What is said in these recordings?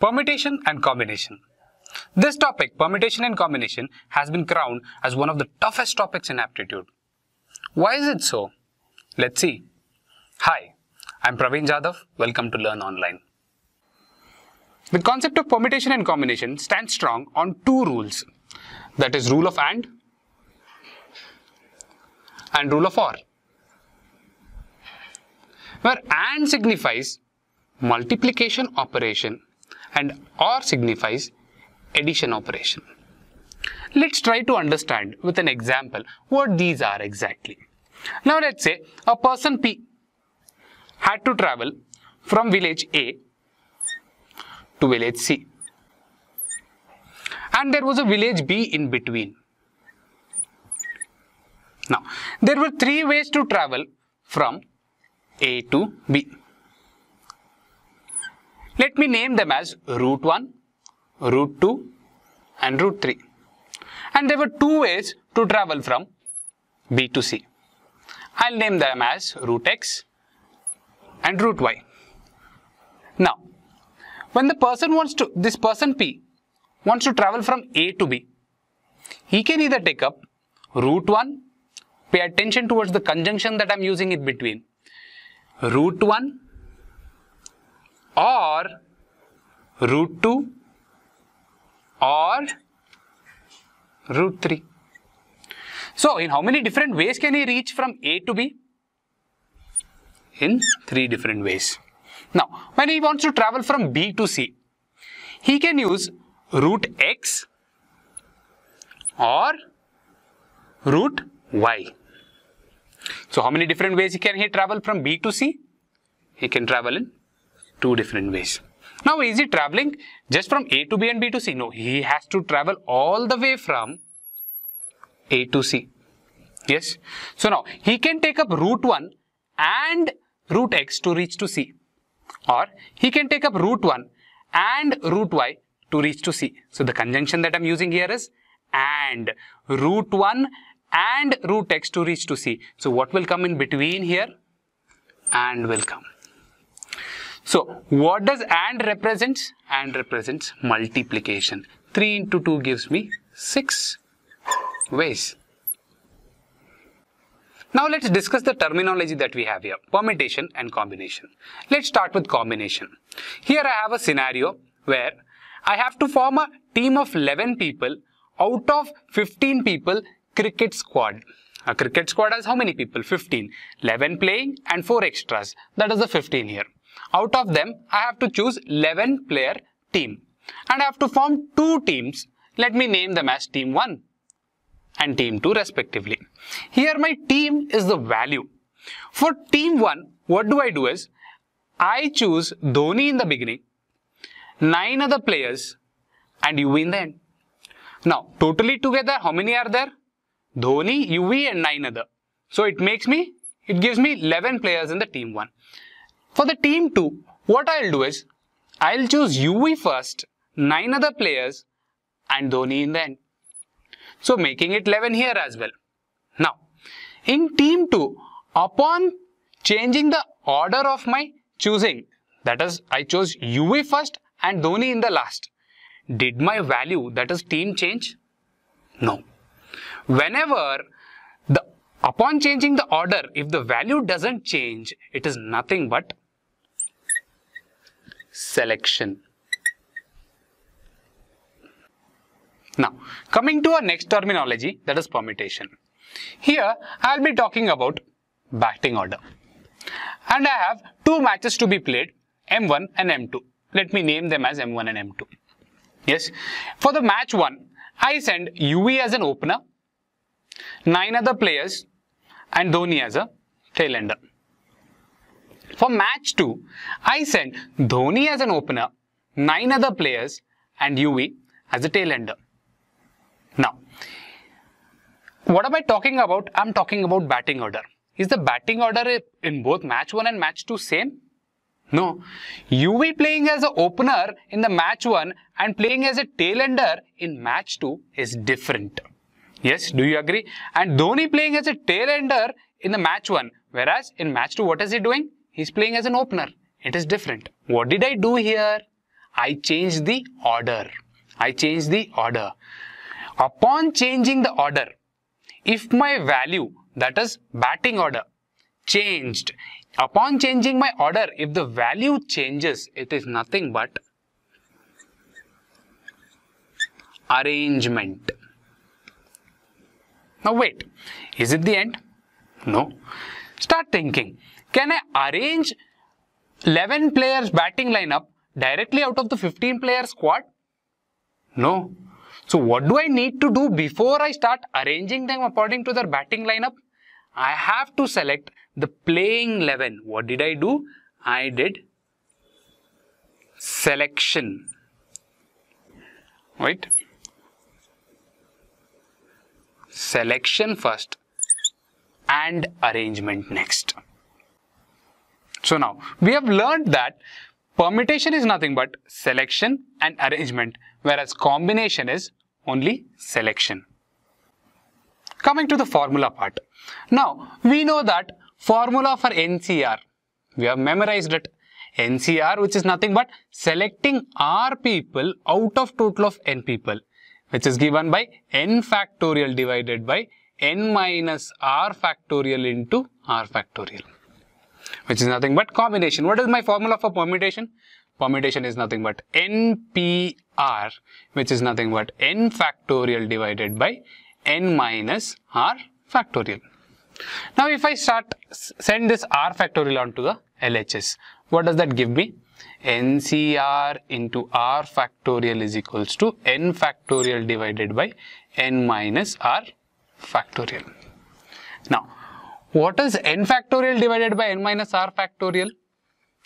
Permutation and combination. This topic, permutation and combination, has been crowned as one of the toughest topics in aptitude. Why is it so? Let's see. Hi, I'm Praveen Jadhav. Welcome to Learn Online. The concept of permutation and combination stands strong on two rules. That is rule of AND and rule of OR. Where AND signifies multiplication operation and OR signifies addition operation. Let's try to understand with an example what these are exactly. Now let's say a person P had to travel from village A to village C and there was a village B in between. Now, there were three ways to travel from A to B. Let me name them as root 1, root 2 and root 3. And there were two ways to travel from B to C. I'll name them as root x and root y. Now, when the person wants to, this person P wants to travel from A to B, he can either take up root 1, pay attention towards the conjunction that I'm using it between, root 1 or root 2 or root 3. So, in how many different ways can he reach from A to B? In three different ways. Now, when he wants to travel from B to C, he can use root x or root y. So, how many different ways can he travel from B to C? He can travel in two different ways. Now, is he traveling just from A to B and B to C? No, he has to travel all the way from A to C. Yes. So now he can take up route 1 and route x to reach to C or he can take up route 1 and route y to reach to C. So the conjunction that I'm using here is and route 1 and route x to reach to C. So what will come in between here? And will come. So what does AND represents? AND represents multiplication. 3 into 2 gives me 6 ways. Now let's discuss the terminology that we have here, permutation and combination. Let's start with combination. Here I have a scenario where I have to form a team of 11 people out of 15 people cricket squad. A cricket squad has how many people? 15. 11 playing and 4 extras. That is the 15 here. Out of them, I have to choose 11 player team and I have to form two teams. Let me name them as team 1 and team 2 respectively. Here my team is the value. For team 1, what do I do is, I choose Dhoni in the beginning, 9 other players and UV in the end. Now, totally together, how many are there? Dhoni, UV and 9 other. So it makes me, it gives me 11 players in the team 1. For the team 2, what I'll do is, I'll choose Uwe first, 9 other players and Dhoni in the end. So making it 11 here as well. Now, in team 2, upon changing the order of my choosing, that is I chose Uwe first and Dhoni in the last. Did my value, that is team change? No. Whenever the upon changing the order, if the value doesn't change, it is nothing but selection. Now, coming to our next terminology that is permutation. Here, I'll be talking about batting order. And I have two matches to be played, M1 and M2. Let me name them as M1 and M2. Yes, for the match 1, I send UE as an opener, 9 other players and Dhoni as a tail ender. For match 2, I sent Dhoni as an opener, 9 other players and Yuvi as a tailender. Now, what am I talking about? I'm talking about batting order. Is the batting order in both match 1 and match 2 same? No. UV playing as an opener in the match 1 and playing as a tailender in match 2 is different. Yes, do you agree? And Dhoni playing as a tailender in the match 1, whereas in match 2, what is he doing? He's playing as an opener. It is different. What did I do here? I changed the order. I changed the order. Upon changing the order, if my value, that is batting order, changed, upon changing my order, if the value changes, it is nothing but arrangement. Now wait, is it the end? No. Start thinking. Can I arrange 11 players batting lineup directly out of the 15 player squad? No. So what do I need to do before I start arranging them according to their batting lineup? I have to select the playing 11. What did I do? I did selection. Right? Selection first and arrangement next. So now we have learned that permutation is nothing but selection and arrangement whereas combination is only selection. Coming to the formula part. Now we know that formula for NCR, we have memorized it. NCR which is nothing but selecting R people out of total of N people which is given by N factorial divided by N minus R factorial into R factorial which is nothing but combination. What is my formula for permutation? Permutation is nothing but NPR, which is nothing but N factorial divided by N minus R factorial. Now, if I start, send this R factorial onto the LHS, what does that give me? NCR into R factorial is equals to N factorial divided by N minus R factorial. Now, what is n factorial divided by n minus r factorial?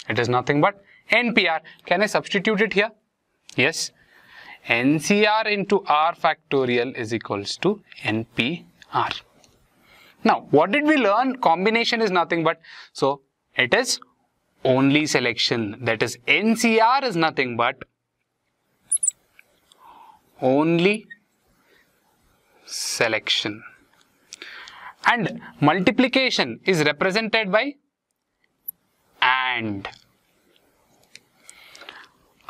It is nothing but npr. Can I substitute it here? Yes. ncr into r factorial is equals to npr. Now, what did we learn? Combination is nothing but, so it is only selection. That is, ncr is nothing but only selection and multiplication is represented by AND.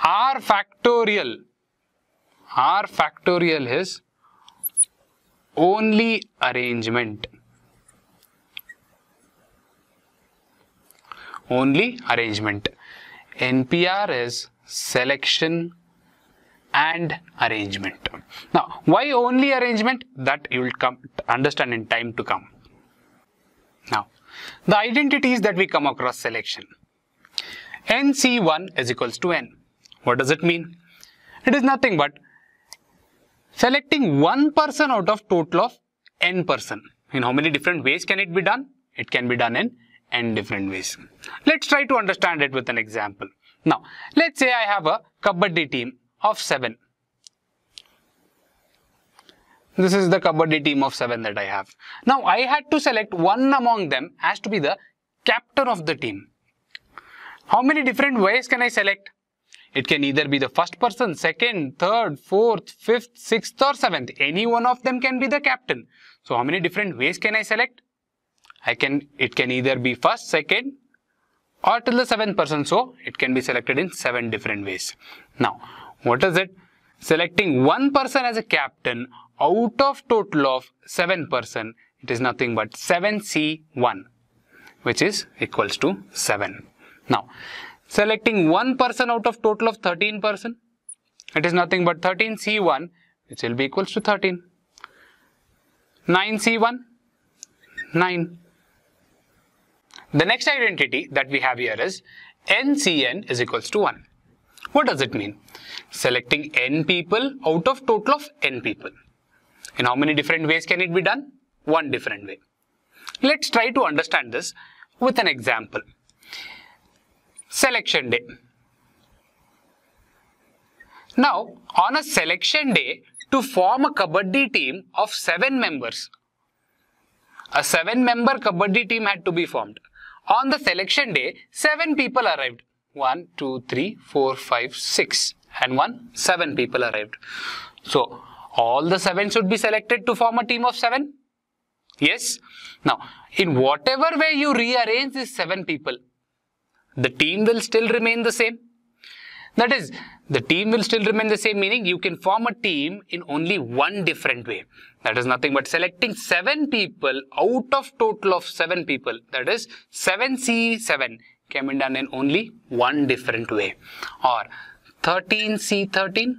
R factorial, R factorial is only arrangement. Only arrangement. NPR is selection and arrangement. Now, why only arrangement? That you will come understand in time to come. Now, the identities that we come across selection. NC1 is equals to N. What does it mean? It is nothing but selecting one person out of total of N person. In how many different ways can it be done? It can be done in N different ways. Let's try to understand it with an example. Now, let's say I have a Kabaddi team of 7. This is the Kabaddi team of 7 that I have. Now I had to select one among them as to be the captain of the team. How many different ways can I select? It can either be the first person, second, third, fourth, fifth, sixth or seventh. Any one of them can be the captain. So how many different ways can I select? I can, it can either be first, second or till the seventh person. So it can be selected in seven different ways. Now what is it? Selecting one person as a captain out of total of seven person, it is nothing but 7C1, which is equals to 7. Now, selecting one person out of total of 13 person, it is nothing but 13C1, which will be equals to 13. 9C1, 9. The next identity that we have here is NCN is equals to 1. What does it mean? Selecting n people out of total of n people. In how many different ways can it be done? One different way. Let's try to understand this with an example. Selection day. Now, on a selection day, to form a kabaddi team of 7 members, a 7 member kabaddi team had to be formed. On the selection day, 7 people arrived. 1, 2, 3, 4, 5, 6 and 1, 7 people arrived. So all the 7 should be selected to form a team of 7. Yes. Now, in whatever way you rearrange these 7 people, the team will still remain the same. That is, the team will still remain the same, meaning you can form a team in only one different way. That is nothing but selecting seven people out of total of seven people. That is 7C7 can be done in only one different way. Or 13C13,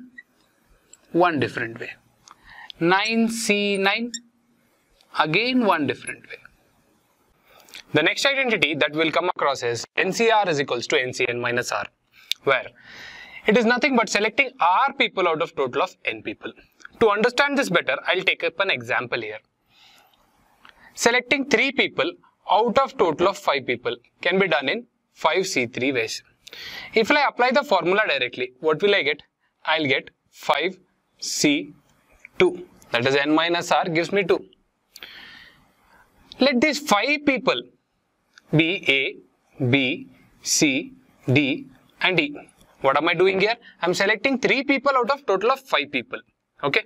one different way. 9C9, again one different way. The next identity that we'll come across is NCR is equals to NCN minus R where it is nothing but selecting r people out of total of n people. To understand this better, I'll take up an example here. Selecting 3 people out of total of 5 people can be done in 5C3 ways. If I apply the formula directly, what will I get? I'll get 5C2. That is n minus r gives me 2. Let these 5 people be A, B, C, D and E. What am I doing here? I'm selecting 3 people out of total of 5 people. Okay.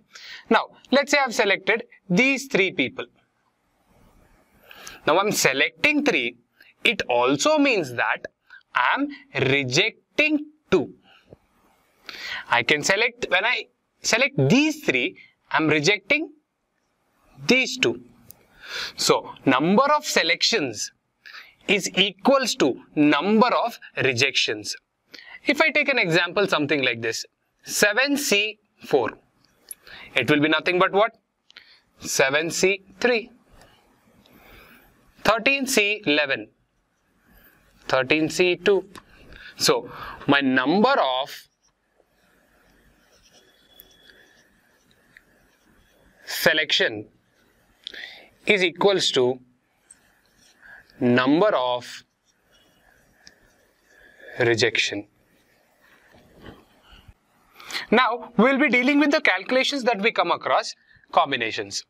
Now, let's say I've selected these 3 people. Now, I'm selecting 3. It also means that I'm rejecting 2. I can select, when I select these 3, I'm rejecting these 2. So, number of selections is equals to number of rejections. If I take an example something like this 7C4 it will be nothing but what 7C3 13C11 13C2 so my number of selection is equals to number of rejection now, we'll be dealing with the calculations that we come across, combinations.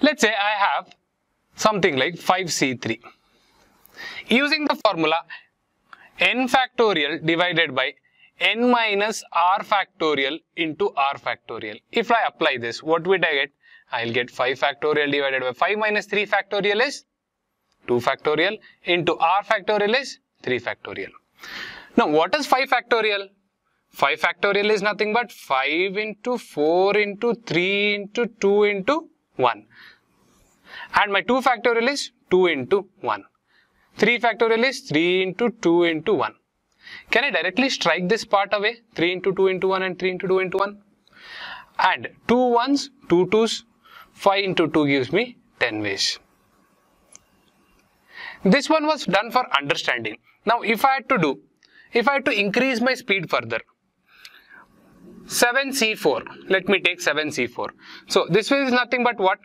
Let's say I have something like 5C3. Using the formula n factorial divided by n minus r factorial into r factorial. If I apply this, what would I get? I'll get 5 factorial divided by 5 minus 3 factorial is 2 factorial into r factorial is 3 factorial. Now, what is 5 factorial? 5 factorial is nothing but 5 into 4 into 3 into 2 into 1. And my 2 factorial is 2 into 1. 3 factorial is 3 into 2 into 1. Can I directly strike this part away? 3 into 2 into 1 and 3 into 2 into 1. And 2 1s, 2 2s, 5 into 2 gives me 10 ways. This one was done for understanding. Now if I had to do, if I had to increase my speed further, 7c4. Let me take 7c4. So this way is nothing but what?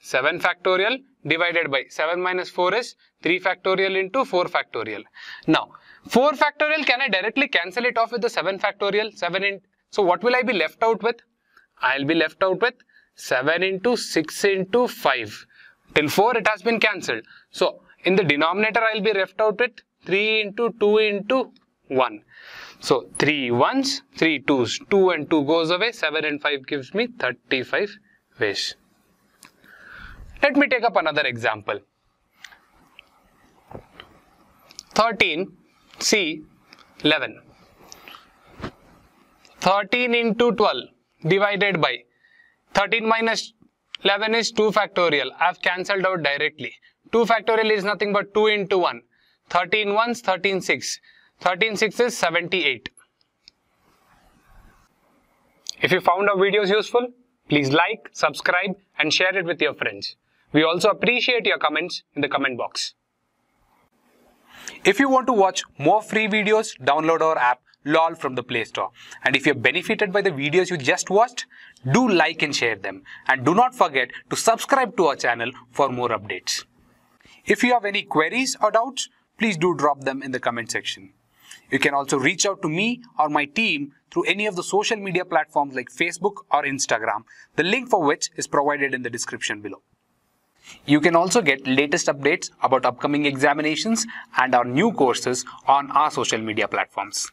7 factorial divided by 7 minus 4 is 3 factorial into 4 factorial. Now 4 factorial can I directly cancel it off with the 7 factorial 7 in so what will I be left out with? I'll be left out with 7 into 6 into 5 till 4 it has been cancelled. So in the denominator I'll be left out with 3 into 2 into 1. So 3 ones, 3 twos, 2 and 2 goes away, 7 and 5 gives me 35 ways. Let me take up another example. 13, C, 11. 13 into 12 divided by 13 minus 11 is 2 factorial. I have cancelled out directly. 2 factorial is nothing but 2 into 1. 13 ones, 13 6. 13 6 is 78. If you found our videos useful, please like, subscribe and share it with your friends. We also appreciate your comments in the comment box. If you want to watch more free videos, download our app LOL from the Play Store. And if you're benefited by the videos you just watched, do like and share them. And do not forget to subscribe to our channel for more updates. If you have any queries or doubts, please do drop them in the comment section. You can also reach out to me or my team through any of the social media platforms like Facebook or Instagram, the link for which is provided in the description below. You can also get latest updates about upcoming examinations and our new courses on our social media platforms.